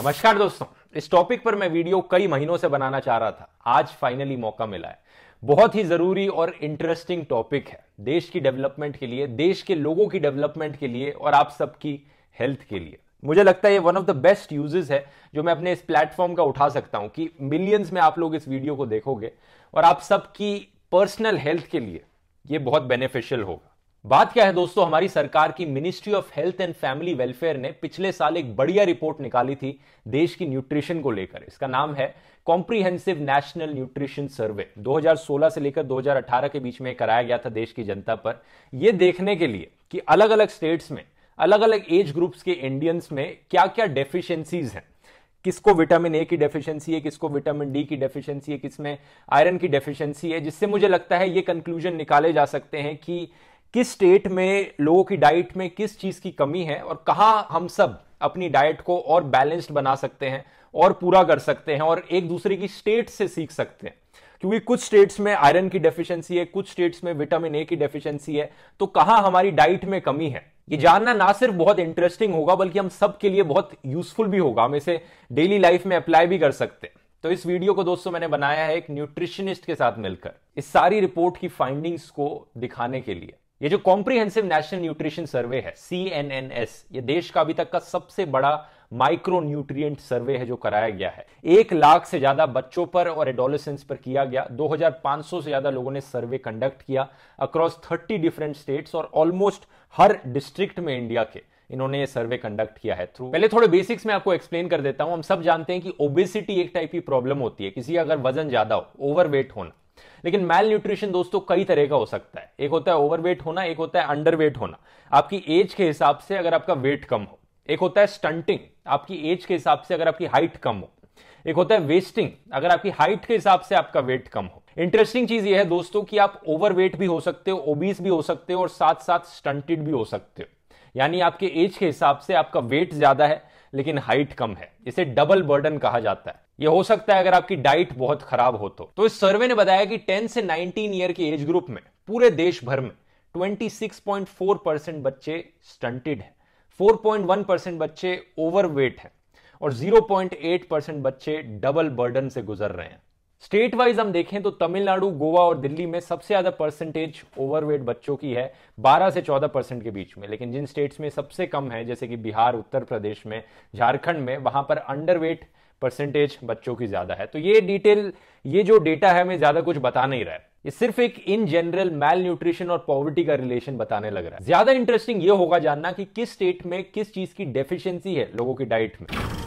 नमस्कार दोस्तों इस टॉपिक पर मैं वीडियो कई महीनों से बनाना चाह रहा था आज फाइनली मौका मिला है बहुत ही जरूरी और इंटरेस्टिंग टॉपिक है देश की डेवलपमेंट के लिए देश के लोगों की डेवलपमेंट के लिए और आप सबकी हेल्थ के लिए मुझे लगता है ये one of the best uses है जो मैं अपने इस प्लेटफॉर्म का उठा सकता हूं कि मिलियंस में आप लोग इस वीडियो को देखोगे और आप सबकी पर्सनल हेल्थ के लिए ये बहुत बेनिफिशियल होगा बात क्या है दोस्तों हमारी सरकार की ministry of health and family welfare ने पिछले साल एक बढ़िया रिपोर्ट निकाली थी देश की न्यूट्रिशन को लेकर इसका नाम है कॉम्प्रीहेंसिव नेशनल न्यूट्रिशन सर्वे 2016 से लेकर 2018 के बीच में कराया गया था देश की जनता पर यह देखने के लिए कि अलग अलग स्टेट्स में अलग अलग एज ग्रुप्स के इंडियंस में क्या क्या डेफिशिएंसीज हैं किसको विटामिन ए की डेफिशिएंसी है किसको विटामिन डी की डेफिशिएंसी है किसमें आयरन की डेफिशिएंसी है जिससे मुझे लगता है ये कंक्लूजन निकाले जा सकते हैं कि किस स्टेट में लोगों की डाइट में किस चीज़ की कमी है और कहा हम सब अपनी डाइट को और बैलेंस्ड बना सकते हैं और पूरा कर सकते हैं और एक दूसरे की स्टेट से सीख सकते हैं क्योंकि कुछ स्टेट्स में आयरन की डेफिशिएंसी है कुछ स्टेट्स में विटामिन ए की डेफिशिएंसी है तो कहाँ हमारी डाइट में कमी है ये जानना ना सिर्फ बहुत इंटरेस्टिंग होगा बल्कि हम सब के लिए बहुत यूजफुल भी होगा हम इसे डेली लाइफ में अप्लाई भी कर सकते हैं तो इस वीडियो को दोस्तों मैंने बनाया है एक न्यूट्रिशनिस्ट के साथ मिलकर इस सारी रिपोर्ट की फाइंडिंग्स को दिखाने के लिए ये जो कॉम्प्रीहेंसिव नेशनल न्यूट्रिशन सर्वे है सी एन एन एस ये देश का अभी तक का सबसे बड़ा माइक्रो न्यूट्रिएंट सर्वे है जो कराया गया है एक लाख से ज्यादा बच्चों पर और एडोलेसेंस पर किया गया 2500 से ज्यादा लोगों ने सर्वे कंडक्ट किया अक्रॉस 30 डिफरेंट स्टेट्स और ऑलमोस्ट हर डिस्ट्रिक्ट में इंडिया के इन्होंने ये सर्वे कंडक्ट किया है थ्रू पहले थोड़े बेसिक्स में आपको एक्सप्लेन कर देता हूं हम सब जानते हैं कि ओबेसिटी एक टाइप की प्रॉब्लम होती है किसी अगर वजन ज्यादा हो ओवरवेट होना लेकिन मेल न्यूट्रिशन दोस्तों कई तरह का हो सकता है एक होता है ओवरवेट होना एक होता है अंडरवेट होना आपकी एज के हिसाब से अगर आपका वेट कम हो एक होता है स्टंटिंग आपकी एज के हिसाब से अगर आपकी हाइट कम हो एक होता है वेस्टिंग अगर आपकी हाइट के हिसाब से आपका वेट कम हो इंटरेस्टिंग चीज यह है दोस्तों कि आप ओवरवेट भी हो सकते हो ओबीस भी हो सकते हो और साथ साथ स्टंटेड भी हो सकते हो यानी आपके एज के हिसाब से आपका वेट ज्यादा है लेकिन हाइट कम है इसे डबल बर्डन कहा जाता है ये हो सकता है अगर आपकी डाइट बहुत खराब हो तो, तो इस सर्वे ने बताया कि 10 से 19 ईयर के एज ग्रुप में पूरे देश भर में 26.4 परसेंट बच्चे स्टंटेड है 4.1 परसेंट बच्चे ओवरवेट हैं और 0.8 परसेंट बच्चे डबल बर्डन से गुजर रहे हैं स्टेट वाइज हम देखें तो तमिलनाडु गोवा और दिल्ली में सबसे ज्यादा परसेंटेज ओवरवेट बच्चों की है 12 से 14 परसेंट के बीच में लेकिन जिन स्टेट्स में सबसे कम है जैसे कि बिहार उत्तर प्रदेश में झारखंड में वहां पर अंडरवेट परसेंटेज बच्चों की ज्यादा है तो ये डिटेल ये जो डेटा है हमें ज्यादा कुछ बता नहीं रहा है ये सिर्फ एक इन जनरल मेल न्यूट्रिशन और पॉवर्टी का रिलेशन बताने लग रहा है ज्यादा इंटरेस्टिंग ये होगा जानना कि किस स्टेट में किस चीज की डेफिशिएंसी है लोगों की डाइट में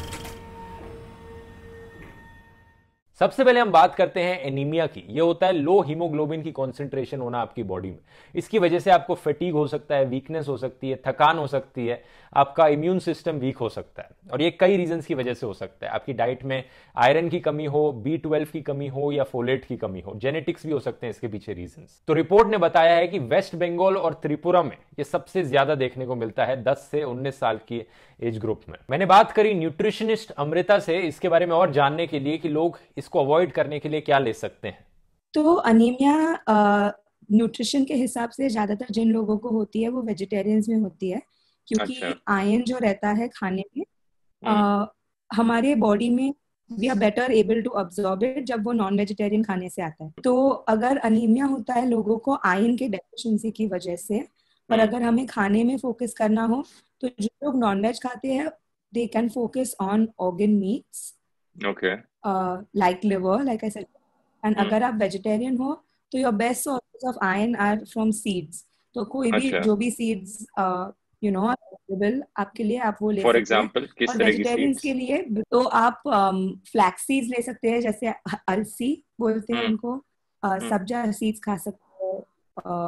सबसे पहले हम बात करते हैं एनीमिया की ये होता है लो हीमोग्लोबिन की कॉन्सेंट्रेशन होना आपकी बॉडी में इसकी वजह से आपको फटीग हो सकता है वीकनेस हो सकती है थकान हो सकती है आपका इम्यून सिस्टम वीक हो सकता है और ये कई रीजंस की वजह से हो सकता है आपकी डाइट में आयरन की कमी हो बी ट्वेल्व की कमी हो या फोलेट की कमी हो जेनेटिक्स भी हो सकते हैं इसके पीछे रीजन तो रिपोर्ट ने बताया है कि वेस्ट बंगाल और त्रिपुरा में ये सबसे ज्यादा देखने को मिलता है दस से उन्नीस साल की एज ग्रुप में मैंने बात करी न्यूट्रिशनिस्ट अमृता से इसके बारे में और जानने के लिए कि लोग इसको अवॉइड करने के लिए क्या ले सकते हैं तो अनिमिया न्यूट्रिशन के हिसाब से ज्यादातर जिन लोगों को होती है वो वेजिटेरियंस में होती है क्योंकि आयन अच्छा। जो रहता है खाने में आ, हम्म। हमारे बॉडी में we are better able to absorb it जब वो नॉन वेजिटेरियन खाने से आता है तो अगर अनिमिया होता है लोगों को आयन के डेफिशिएंसी की वजह से पर हम्म। अगर हमें खाने में फोकस करना हो तो जो लोग नॉनवेज खाते हैं they can focus on organ meats okay like liver like I said and अगर आप वेजिटेरियन हो तो your best sources of iron are from seeds तो कोई भी अच्छा। जो भी सीड्स यू नो अवेलेबल आपके लिए आप वो ले फॉर एग्जांपल किस तरह की सीड्स के लिए तो आप फ्लैक्स um, सीड्स ले सकते हैं जैसे अलसी बोलते हैं हम्म। उनको हम्म। सब्जा सीड्स खा सकते हैं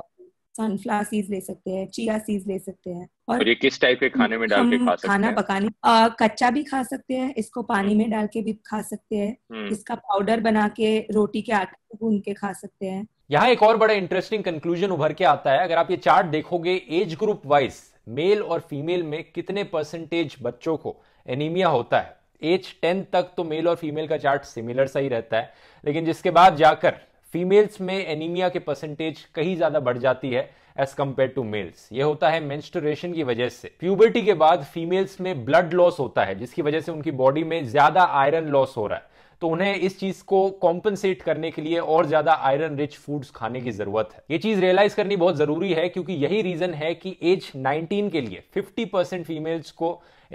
सनफ्लावर सीड्स ले सकते हैं चिया सीड्स ले सकते हैं और, और ये किस टाइप के खाने में डाल के खा सकते हैं खाना पकाने आ, कच्चा भी खा सकते हैं इसको पानी में हम्म। डाल के भी खा सकते हैं हम्म। इसका पाउडर बना के रोटी के आटे को भून के खा सकते हैं यहाँ एक और बड़ा इंटरेस्टिंग कंक्लूजन उभर के आता है अगर आप ये चार्ट देखोगे एज ग्रुप वाइज मेल और फीमेल में कितने परसेंटेज बच्चों को एनीमिया होता है एज टेन तक तो मेल और फीमेल का चार्ट सिमिलर सा ही रहता है लेकिन जिसके बाद जाकर फीमेल्स में एनीमिया के परसेंटेज कहीं ज़्यादा बढ़ जाती है एज कंपेयर टू मेल्स ये होता है मेंस्ट्रुएशन की वजह से प्यूबर्टी के बाद फीमेल्स में ब्लड लॉस होता है जिसकी वजह से उनकी बॉडी में ज़्यादा आयरन लॉस हो रहा है तो उन्हें इस चीज को कॉम्पनसेट करने के लिए और ज्यादा आयरन रिच फूड्स खाने की जरूरत है ये चीज रियलाइज करनी बहुत जरूरी है क्योंकि यही रीजन है कि एज 19 के लिए 50% फीमेल्स को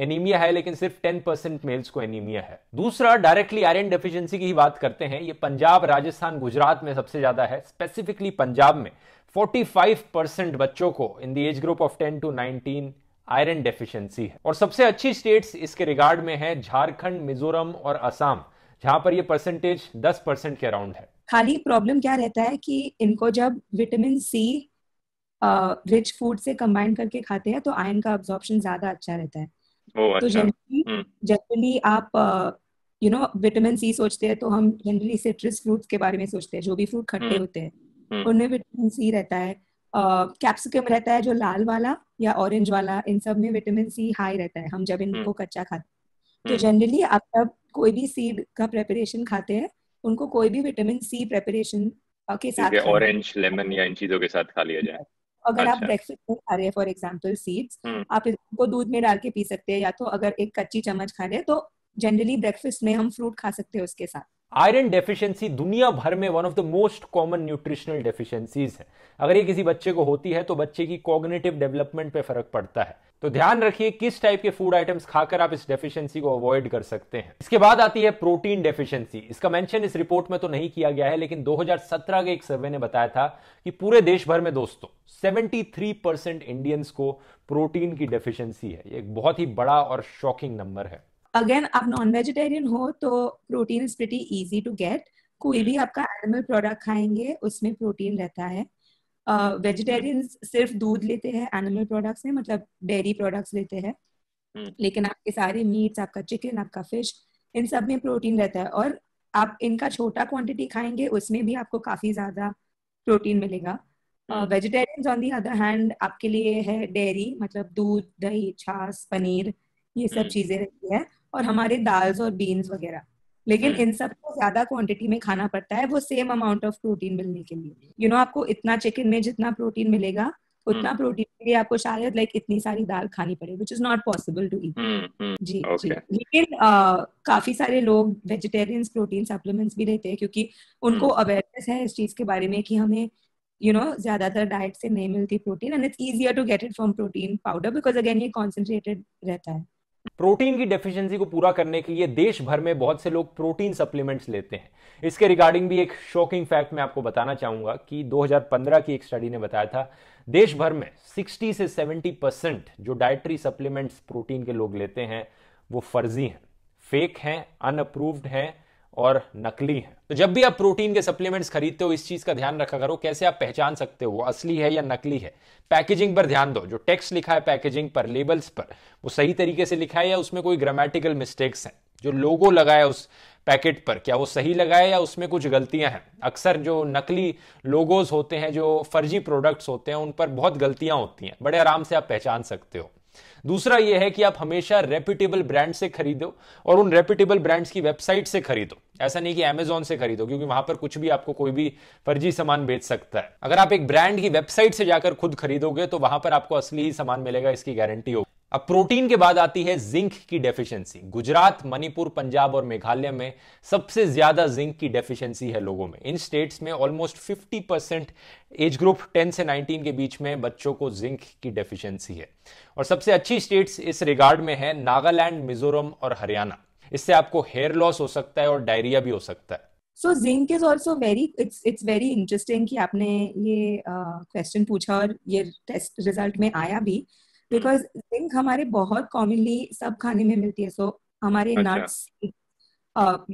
एनीमिया है लेकिन सिर्फ 10% मेल्स को एनीमिया है दूसरा डायरेक्टली आयरन डेफिशिएंसी की ही बात करते हैं ये पंजाब राजस्थान गुजरात में सबसे ज्यादा है स्पेसिफिकली पंजाब में 45% बच्चों को in the age group of 10 to 19 iron deficiency है और सबसे अच्छी स्टेट्स इसके रिगार्ड में है झारखंड मिजोरम और असम जहां पर ये परसेंटेज दस परसेंट के अराउंड है खाली प्रॉब्लम क्या रहता है कि इनको जब विटामिन सी रिच फूड से कंबाइन करके खाते हैं तो आयन का अब्जॉर्प्शन ज्यादा अच्छा रहता है ओ, तो जनरली अच्छा। Generally hmm. आप यू नो विटामिन सी सोचते हैं तो हम जनरली सिट्रस फ्रूट्स के बारे में सोचते हैं जो भी फ्रूट खट्टे हम्म। होते हैं हम्म। उनमें विटामिन सी रहता है कैप्सिकम रहता है जो लाल वाला या ऑरेंज वाला इन सब में विटामिन सी हाई रहता है हम जब इनको कच्चा खाते हैं तो जनरली आप जब कोई भी सीड का प्रेपरेशन खाते हैं उनको कोई भी विटामिन सी प्रेपरेशन के साथ ऑरेंज लेमन या इन चीजों के साथ खा लिया जाए अगर अच्छा। आप ब्रेकफास्ट में खा रहे हैं फॉर एग्जाम्पल सीड्स आप इनको दूध में डाल के पी सकते हैं या तो अगर एक कच्ची चम्मच खा रहे हैं तो जनरली ब्रेकफास्ट में हम फ्रूट खा सकते हैं उसके साथ आयरन डेफिशिएंसी दुनिया भर में one of the most common nutritional deficiencies है अगर ये किसी बच्चे को होती है तो बच्चे की कॉग्निटिव डेवलपमेंट पे फर्क पड़ता है तो ध्यान रखिए किस टाइप के फूड आइटम्स खाकर आप इस डेफिशिएंसी को अवॉइड कर सकते हैं इसके बाद आती है प्रोटीन डेफिशिएंसी इसका मेंशन इस रिपोर्ट में तो नहीं किया गया है लेकिन 2017 के एक सर्वे ने बताया था कि पूरे देश भर में दोस्तों 73 परसेंट इंडियंस को प्रोटीन की डेफिशिएंसी है ये एक बहुत ही बड़ा और शॉकिंग नंबर है अगेन आप नॉन वेजिटेरियन हो तो protein is pretty easy to get कोई भी आपका एनिमल प्रोडक्ट खाएंगे उसमें प्रोटीन रहता है वेजिटेरियंस uh, हम्म। सिर्फ दूध लेते हैं एनिमल प्रोडक्ट्स में मतलब डेयरी प्रोडक्ट्स लेते हैं हम्म। लेकिन आपके सारे मीट्स आपका चिकन आपका फिश इन सब में प्रोटीन रहता है और आप इनका छोटा क्वांटिटी खाएंगे उसमें भी आपको काफी ज्यादा प्रोटीन मिलेगा vegetarians on the other hand आपके लिए है डेयरी मतलब दूध दही छाछ पनीर ये सब हम्म। चीजें रहती है और हमारे दाल्स और बीन्स वगैरह लेकिन हम्म। इन सब को ज्यादा क्वांटिटी में खाना पड़ता है वो सेम अमाउंट ऑफ प्रोटीन मिलने के लिए यू you नो know, आपको इतना चिकन में जितना प्रोटीन मिलेगा उतना प्रोटीन हम्म। के लिए आपको शायद लाइक इतनी सारी दाल खानी पड़े which is not possible to eat जी जी लेकिन काफी सारे लोग वेजिटेरियंस प्रोटीन सप्लीमेंट्स भी लेते हैं क्योंकि उनको अवेयरनेस हम्म। है इस चीज के बारे में कि हमें यू नो ज्यादातर डाइट से नहीं मिलती protein and it's easier to get it from protein powder because again ये कॉन्सेंट्रेटेड रहता है प्रोटीन की डेफिशिएंसी को पूरा करने के लिए देश भर में बहुत से लोग प्रोटीन सप्लीमेंट्स लेते हैं इसके रिगार्डिंग भी एक शॉकिंग फैक्ट मैं आपको बताना चाहूंगा कि 2015 की एक स्टडी ने बताया था देश भर में 60 से 70 परसेंट जो डायट्री सप्लीमेंट्स प्रोटीन के लोग लेते हैं वो फर्जी हैं फेक हैं अनअप्रूव्ड हैं और नकली है तो जब भी आप प्रोटीन के सप्लीमेंट्स खरीदते हो इस चीज का ध्यान रखा करो कैसे आप पहचान सकते हो वो असली है या नकली है पैकेजिंग पर ध्यान दो जो टेक्स्ट लिखा है पैकेजिंग पर लेबल्स पर वो सही तरीके से लिखा है या उसमें कोई ग्रामेटिकल मिस्टेक्स हैं जो लोगो लगाया उस पैकेट पर क्या वो सही लगाए या उसमें कुछ गलतियां हैं अक्सर जो नकली लोगोज होते हैं जो फर्जी प्रोडक्ट्स होते हैं उन पर बहुत गलतियां होती हैं बड़े आराम से आप पहचान सकते हो दूसरा यह है कि आप हमेशा रेप्यूटेबल ब्रांड से खरीदो और उन रेप्यूटेबल ब्रांड्स की वेबसाइट से खरीदो ऐसा नहीं कि अमेजोन से खरीदो क्योंकि वहां पर कुछ भी आपको कोई भी फर्जी सामान बेच सकता है अगर आप एक ब्रांड की वेबसाइट से जाकर खुद खरीदोगे तो वहां पर आपको असली ही सामान मिलेगा इसकी गारंटी होगी अब प्रोटीन के बाद आती है जिंक की डेफिशिएंसी गुजरात मणिपुर पंजाब और मेघालय में सबसे ज्यादा जिंक की डेफिशिएंसी है लोगों में इन स्टेट्स में ऑलमोस्ट 50 परसेंट एज ग्रुप 10 से 19 के बीच में बच्चों को जिंक की डेफिशिएंसी है और सबसे अच्छी स्टेट्स इस रिगार्ड में है नागालैंड मिजोरम और हरियाणा इससे आपको हेयर लॉस हो सकता है और डायरिया भी हो सकता है so zinc is also very it's it's very interesting कि आपने ये क्वेश्चन uh, पूछा और ये टेस्ट रिजल्ट में आया भी बिकॉज जिंक hmm. हमारे बहुत कॉमनली सब खाने में मिलती है सो so, हमारे नट्स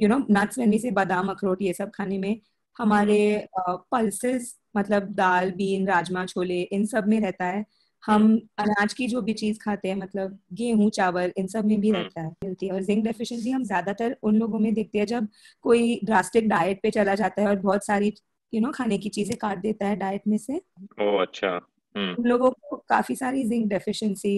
यू नो नट्स में से बादाम अखरोट ये सब खाने में हमारे पल्सेस hmm. uh, मतलब दाल बीन राजमा छोले इन सब में रहता है हम hmm. अनाज की जो भी चीज खाते हैं मतलब गेहूं चावल इन सब में भी रहता है मिलती है और जिंक डेफिशिएंसी हम ज्यादातर उन लोगों में देखते हैं जब कोई ड्रास्टिक डाइट पे चला जाता है और बहुत सारी यू you नो know, खाने की चीजें काट देता है डाइट में से ओ अच्छा हम्म। उन लोगों को काफी सारी जिंक डेफिशिएंसी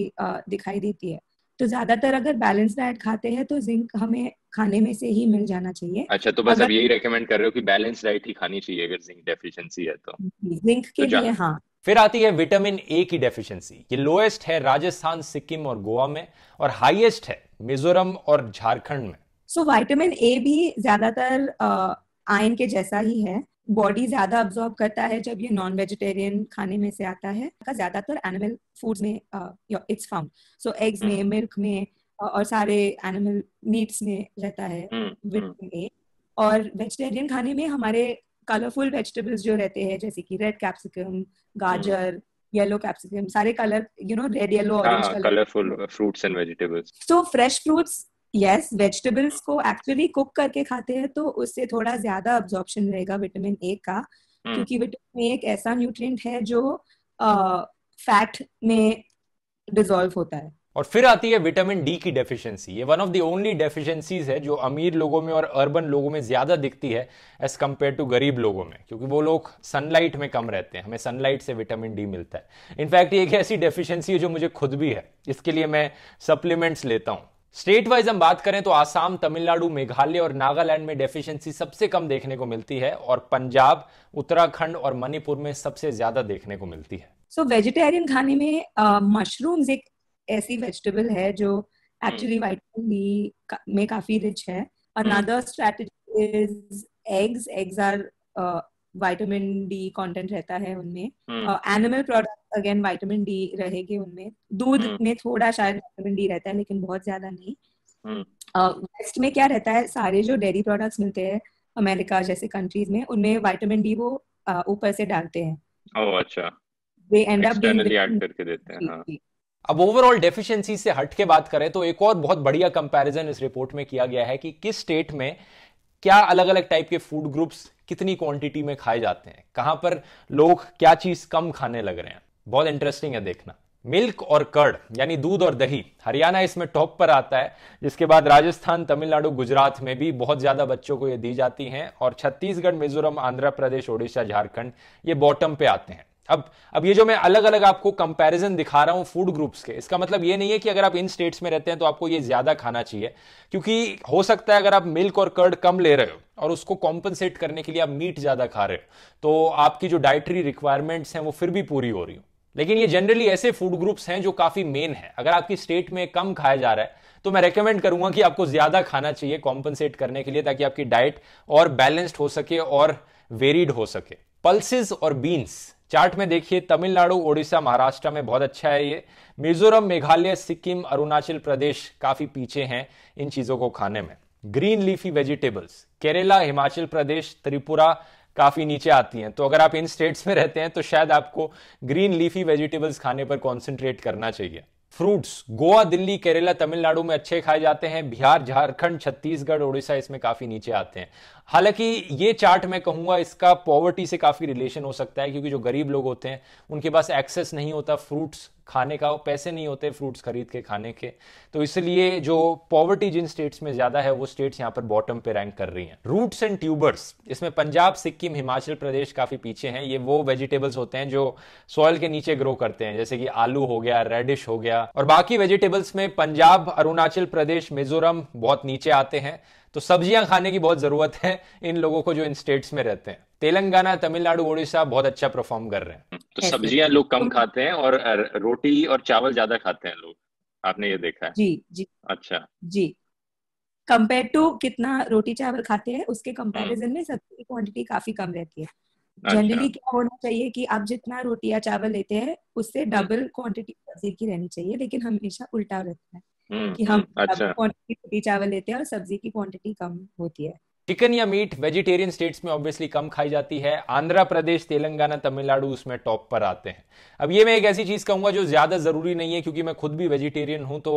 दिखाई देती है तो ज्यादातर अगर बैलेंस डाइट खाते हैं तो जिंक हमें खाने में से ही मिल जाना चाहिए अच्छा तो बस अगर... अब यही रेकमेंड कर रहे हो कि बैलेंस डाइट ही खानी चाहिए अगर जिंक डेफिशिएंसी है तो जिंक के तो लिए हाँ फिर आती है विटामिन ए की डेफिशिएंसी ये लोएस्ट है राजस्थान सिक्किम और गोवा में और हाईएस्ट है मिजोरम और झारखंड में सो विटामिन ए भी ज्यादातर आयन के जैसा ही है बॉडी ज्यादा अब्जॉर्ब करता है जब ये नॉन वेजिटेरियन खाने में से आता है का ज्यादातर एनिमल फूड्स में इट्स फाउंड सो एग्स में मिल्क hmm. में uh, और सारे एनिमल मीट्स में रहता है में hmm, hmm. और वेजिटेरियन खाने में हमारे कलरफुल वेजिटेबल्स जो रहते हैं जैसे कि रेड कैप्सिकम गाजर येलो कैप्सिकम सारे colour you know red yellow orange colourful fruits and vegetables so fresh fruits yes vegetables को एक्चुअली कुक करके खाते हैं तो उससे थोड़ा ज्यादा अब्जॉर्प्शन रहेगा विटामिन ए का hmm. क्योंकि विटामिन ए एक ऐसा न्यूट्रिएंट है जो फैट में डिजोल्व होता है और फिर आती है विटामिन डी की डेफिशिएंसी ये one of the only deficiencies है जो अमीर लोगों में और अर्बन लोगों में ज्यादा दिखती है एज कम्पेयर टू गरीब लोगों में क्योंकि वो लोग सनलाइट में कम रहते हैं हमें सनलाइट से विटामिन डी मिलता है इनफैक्ट ये एक ऐसी डेफिशिएंसी है जो मुझे खुद भी है इसके लिए मैं सप्लीमेंट्स लेता हूँ स्टेट वाइज हम बात करें तो आसाम तमिलनाडु मेघालय और नागालैंड में डेफिशिएंसी सबसे कम देखने को मिलती है और पंजाब उत्तराखंड और मणिपुर में सबसे ज्यादा देखने को मिलती है सो वेजिटेरियन खाने में मशरूम्स एक ऐसी वेजिटेबल है जो एक्चुअली वाइटामिन बी में काफी रिच है another strategy is eggs eggs are vitamin D content रहता है उनमें animal product again vitamin D रहेगी उनमें दूध हम्म। में थोड़ा शायद विटामिन डी रहता है लेकिन बहुत ज्यादा नहीं वेस्ट हम्म। में क्या रहता है सारे जो डेयरी प्रोडक्ट्स मिलते हैं अमेरिका जैसे कंट्रीज में उनमें विटामिन डी वो ऊपर से डालते हैं ओह अच्छा दे एंड अप करके देते हैं हाँ। अब ओवरऑल डेफिशिएंसी से हट के बात करें तो एक और बहुत बढ़िया कंपैरिजन इस रिपोर्ट में किया गया है कि किस स्टेट में क्या अलग अलग टाइप के फूड ग्रुप्स कितनी क्वांटिटी में खाए जाते हैं कहां पर लोग क्या चीज कम खाने लग रहे हैं बहुत इंटरेस्टिंग है देखना मिल्क और कर्ड यानी दूध और दही हरियाणा इसमें टॉप पर आता है जिसके बाद राजस्थान तमिलनाडु गुजरात में भी बहुत ज्यादा बच्चों को ये दी जाती हैं और छत्तीसगढ़ मिजोरम आंध्र प्रदेश ओडिशा झारखंड ये बॉटम पे आते हैं अब अब ये जो मैं अलग अलग आपको कंपैरिजन दिखा रहा हूं फूड ग्रुप्स के इसका मतलब ये नहीं है कि अगर आप इन स्टेट्स में रहते हैं तो आपको ये ज़्यादा खाना चाहिए क्योंकि हो सकता है अगर आप मिल्क और कर्ड कम ले रहे हो और उसको कॉम्पनसेट करने के लिए आप मीट ज़्यादा खा रहे हो तो आपकी जो डाइटरी रिक्वायरमेंट्स हैं वो फिर भी पूरी हो रही हो लेकिन ये जनरली ऐसे फूड ग्रुप्स हैं जो काफ़ी मेन है अगर आपकी स्टेट में कम खाया जा रहा है तो मैं रेकमेंड करूंगा कि आपको ज़्यादा खाना चाहिए कॉम्पनसेट करने के लिए ताकि आपकी डाइट और बैलेंस्ड हो सके और वेरीड हो सके पल्सिस और बीन्स चार्ट में देखिए तमिलनाडु ओडिशा महाराष्ट्र में बहुत अच्छा है ये मिजोरम मेघालय सिक्किम अरुणाचल प्रदेश काफी पीछे हैं इन चीजों को खाने में green leafy vegetables Kerala Himachal Pradesh Tripura काफी नीचे आती हैं तो अगर आप इन स्टेट्स में रहते हैं तो शायद आपको ग्रीन लीफी वेजिटेबल्स खाने पर कॉन्सेंट्रेट करना चाहिए फ्रूट्स गोवा दिल्ली केरला तमिलनाडु में अच्छे खाए जाते हैं बिहार झारखंड छत्तीसगढ़ उड़ीसा इसमें काफी नीचे आते हैं हालांकि ये चार्ट मैं कहूंगा इसका पॉवर्टी से काफी रिलेशन हो सकता है क्योंकि जो गरीब लोग होते हैं उनके पास एक्सेस नहीं होता फ्रूट्स खाने का पैसे नहीं होते फ्रूट्स खरीद के खाने के तो इसलिए जो पॉवर्टी जिन स्टेट्स में ज्यादा है वो स्टेट्स यहाँ पर बॉटम पे रैंक कर रही हैं रूट्स एंड ट्यूबर्स इसमें पंजाब सिक्किम हिमाचल प्रदेश काफी पीछे हैं ये वो वेजिटेबल्स होते हैं जो सॉयल के नीचे ग्रो करते हैं जैसे कि आलू हो गया रेडिश हो गया और बाकी वेजिटेबल्स में पंजाब अरुणाचल प्रदेश मिजोरम बहुत नीचे आते हैं तो सब्जियां खाने की बहुत जरूरत है इन लोगों को जो इन स्टेट्स में रहते हैं तेलंगाना तमिलनाडु उड़ीसा बहुत अच्छा परफॉर्म कर रहे हैं तो सब्जियां लोग कम खाते हैं और रोटी और चावल ज्यादा खाते हैं लोग आपने ये देखा है जी जी अच्छा जी कंपेयर टू कितना रोटी चावल खाते हैं उसके कंपैरिजन हम्म। में सब्जी की क्वांटिटी काफी कम रहती है जनरली अच्छा। क्या होना चाहिए कि आप जितना रोटी या चावल लेते हैं उससे डबल क्वांटिटी सब्जी की रहनी चाहिए लेकिन हमेशा उल्टा रहता है हम्म, कि हम अच्छा। क्वांटिटी चावल लेते हैं और सब्जी की क्वांटिटी कम होती है चिकन या मीट वेजिटेरियन स्टेट्स में ऑब्वियसली कम खाई जाती है आंध्र प्रदेश तेलंगाना तमिलनाडु उसमें टॉप पर आते हैं अब ये मैं एक ऐसी चीज कहूंगा जो ज्यादा जरूरी नहीं है क्योंकि मैं खुद भी वेजिटेरियन हूं तो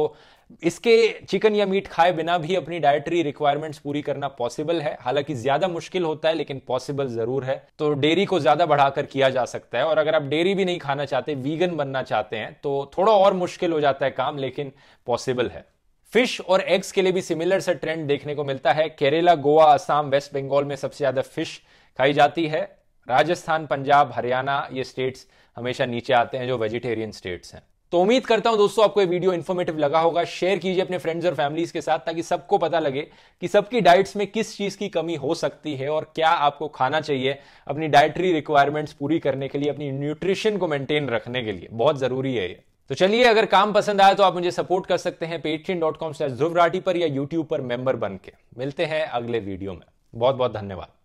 इसके चिकन या मीट खाए बिना भी अपनी डायटरी रिक्वायरमेंट्स पूरी करना पॉसिबल है हालांकि ज्यादा मुश्किल होता है लेकिन पॉसिबल जरूर है तो डेयरी को ज्यादा बढ़ाकर किया जा सकता है और अगर आप डेयरी भी नहीं खाना चाहते वीगन बनना चाहते हैं तो थोड़ा और मुश्किल हो जाता है काम लेकिन पॉसिबल है फिश और एग्स के लिए भी सिमिलर सा ट्रेंड देखने को मिलता है केरला गोवा असम वेस्ट बंगाल में सबसे ज्यादा फिश खाई जाती है राजस्थान पंजाब हरियाणा ये स्टेट्स हमेशा नीचे आते हैं जो वेजिटेरियन स्टेट्स हैं तो उम्मीद करता हूं दोस्तों आपको ये वीडियो इन्फॉर्मेटिव लगा होगा शेयर कीजिए अपने फ्रेंड्स और फैमिलीज के साथ ताकि सबको पता लगे कि सबकी डाइट्स में किस चीज की कमी हो सकती है और क्या आपको खाना चाहिए अपनी डाइटरी रिक्वायरमेंट्स पूरी करने के लिए अपनी न्यूट्रिशन को मेंटेन रखने के लिए बहुत जरूरी है ये तो चलिए अगर काम पसंद आया तो आप मुझे सपोर्ट कर सकते हैं पेट्रियन डॉट कॉम स्लैश पर या यूट्यूब पर मेंबर बन के मिलते हैं अगले वीडियो में बहुत बहुत धन्यवाद